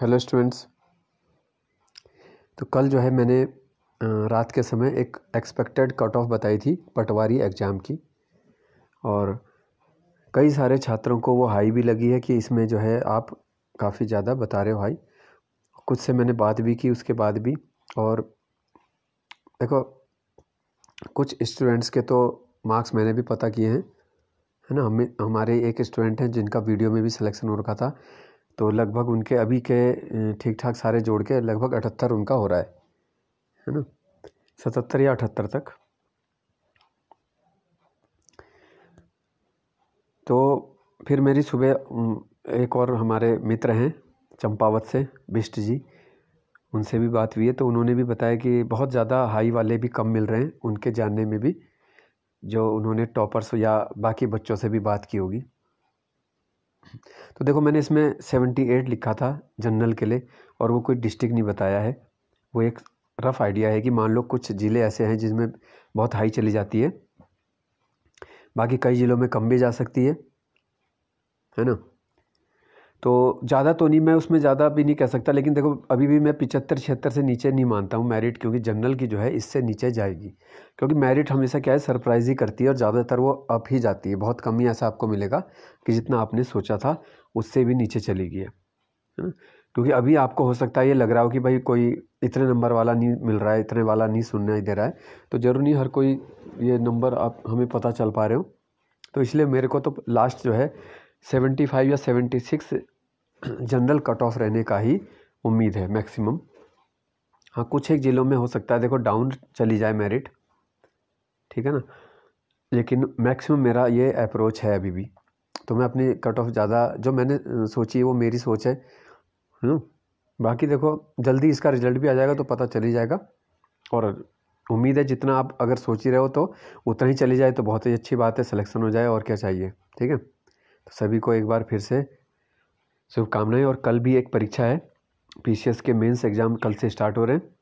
Hello students तो कल जो है मैंने रात के समय एक एक्सपेक्टेड कट ऑफ बताई थी पटवारी एग्ज़ाम की और कई सारे छात्रों को वो हाई भी लगी है कि इसमें जो है आप काफ़ी ज़्यादा बता रहे हो हाई कुछ से मैंने बात भी की उसके बाद भी और देखो कुछ स्टूडेंट्स के तो मार्क्स मैंने भी पता किए हैं है ना हमें हमारे एक स्टूडेंट हैं जिनका वीडियो में भी सिलेक्शन हो रखा था तो लगभग उनके अभी के ठीक ठाक सारे जोड़ के लगभग अठहत्तर उनका हो रहा है है ना सतहत्तर या अठहत्तर तक तो फिर मेरी सुबह एक और हमारे मित्र हैं चंपावत से बिष्ट जी उनसे भी बात हुई है तो उन्होंने भी बताया कि बहुत ज़्यादा हाई वाले भी कम मिल रहे हैं उनके जानने में भी जो उन्होंने टॉपर्स या बाकी बच्चों से भी बात की होगी तो देखो मैंने इसमें सेवेंटी एट लिखा था जनरल के लिए और वो कोई डिस्ट्रिक्ट नहीं बताया है वो एक रफ़ आइडिया है कि मान लो कुछ ज़िले ऐसे हैं जिसमें बहुत हाई चली जाती है बाकी कई ज़िलों में कम भी जा सकती है है ना तो ज़्यादा तो नहीं मैं उसमें ज़्यादा भी नहीं कह सकता लेकिन देखो अभी भी मैं पिचहत्तर छिहत्तर से नीचे नहीं मानता हूँ मेरिट क्योंकि जनरल की जो है इससे नीचे जाएगी क्योंकि मेरिट हमेशा क्या है सरप्राइज ही करती है और ज़्यादातर वो अप ही जाती है बहुत कम ही ऐसा आपको मिलेगा कि जितना आपने सोचा था उससे भी नीचे चली गई है ना क्योंकि अभी आपको हो सकता है ये लग रहा हो कि भाई कोई इतने नंबर वाला नहीं मिल रहा है इतने वाला नहीं सुनने दे रहा है तो ज़रूर नहीं हर कोई ये नंबर आप हमें पता चल पा रहे हो तो इसलिए मेरे को तो लास्ट जो है सेवेंटी फाइव या seventy six general cut off रहने का ही उम्मीद है मैक्सिमम हाँ कुछ एक ज़िलों में हो सकता है देखो डाउन चली जाए मेरिट ठीक है ना लेकिन मैक्सिमम मेरा ये अप्रोच है अभी भी तो मैं अपनी कट ऑफ ज़्यादा जो मैंने सोची है वो मेरी सोच है हुँ? हम्म, बाकी देखो जल्दी इसका रिजल्ट भी आ जाएगा तो पता चली जाएगा और उम्मीद है जितना आप अगर सोच ही रहे हो तो उतना ही चली जाए तो बहुत ही अच्छी बात है सिलेक्शन हो जाए और क्या चाहिए ठीक है सभी को एक बार फिर से शुभकामनाएँ और कल भी एक परीक्षा है पी के मेंस एग्ज़ाम कल से स्टार्ट हो रहे हैं